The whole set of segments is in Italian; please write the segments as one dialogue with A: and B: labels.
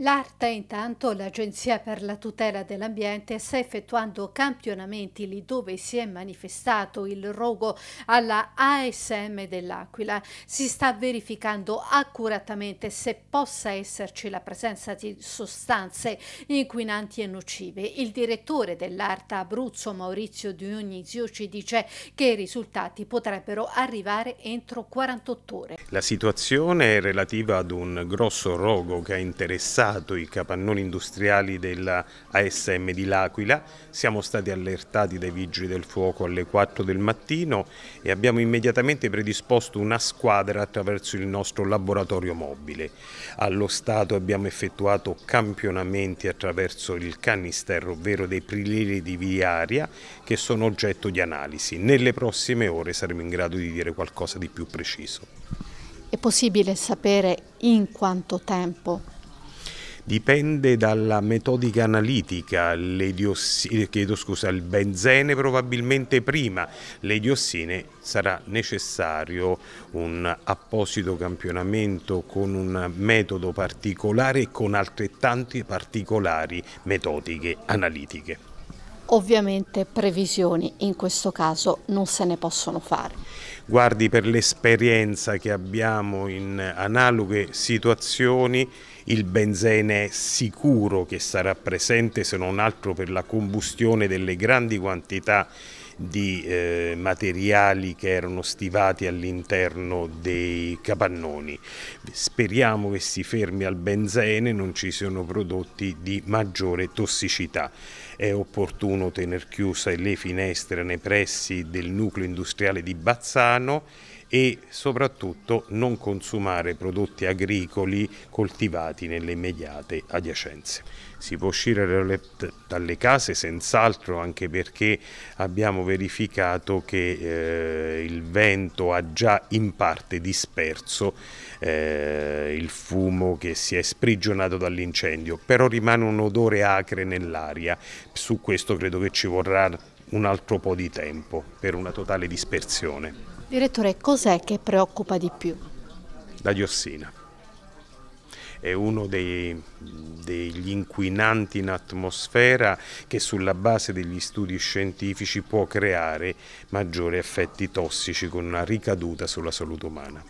A: L'ARTA intanto, l'Agenzia per la tutela dell'ambiente, sta effettuando campionamenti lì dove si è manifestato il rogo alla ASM dell'Aquila. Si sta verificando accuratamente se possa esserci la presenza di sostanze inquinanti e nocive. Il direttore dell'ARTA Abruzzo, Maurizio Dionisio, ci dice che i risultati potrebbero arrivare entro 48 ore.
B: La situazione è relativa ad un grosso rogo che ha interessato allertato i capannoni industriali della ASM di L'Aquila, siamo stati allertati dai vigili del fuoco alle 4 del mattino e abbiamo immediatamente predisposto una squadra attraverso il nostro laboratorio mobile. Allo Stato abbiamo effettuato campionamenti attraverso il canister, ovvero dei prileri di viaria che sono oggetto di analisi. Nelle prossime ore saremo in grado di dire qualcosa di più preciso.
A: È possibile sapere in quanto tempo
B: dipende dalla metodica analitica, le eh, chiedo scusa, il benzene probabilmente prima, le diossine sarà necessario un apposito campionamento con un metodo particolare e con altrettanti particolari metodiche analitiche.
A: Ovviamente previsioni in questo caso non se ne possono fare.
B: Guardi per l'esperienza che abbiamo in analoghe situazioni, il benzene è sicuro che sarà presente se non altro per la combustione delle grandi quantità di eh, materiali che erano stivati all'interno dei capannoni. Speriamo che si fermi al benzene, non ci siano prodotti di maggiore tossicità. È opportuno tenere chiuse le finestre nei pressi del nucleo industriale di Bazzano e soprattutto non consumare prodotti agricoli coltivati nelle immediate adiacenze. Si può uscire dalle, case senz'altro anche perché abbiamo verificato che eh, il vento ha già in parte disperso eh, il fumo che si è sprigionato dall'incendio, però rimane un odore acre nell'aria, su questo credo che ci vorrà un altro po' di tempo per una totale dispersione.
A: Direttore, cos'è che preoccupa di più?
B: La diossina. È uno dei, degli inquinanti in atmosfera che sulla base degli studi scientifici può creare maggiori effetti tossici con una ricaduta sulla salute umana.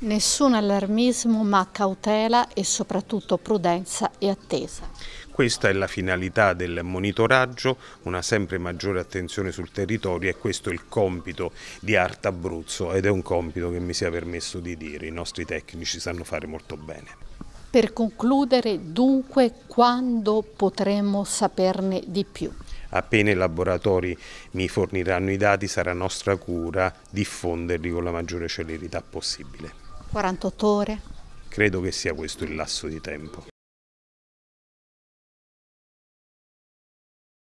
A: Nessun allarmismo ma cautela e soprattutto prudenza e attesa.
B: Questa è la finalità del monitoraggio, una sempre maggiore attenzione sul territorio e questo è il compito di Art Abruzzo ed è un compito che mi sia permesso di dire, i nostri tecnici sanno fare molto bene.
A: Per concludere, dunque, quando potremo saperne di più?
B: Appena i laboratori mi forniranno i dati sarà nostra cura diffonderli con la maggiore celerità possibile.
A: 48 ore?
B: Credo che sia questo il lasso di tempo.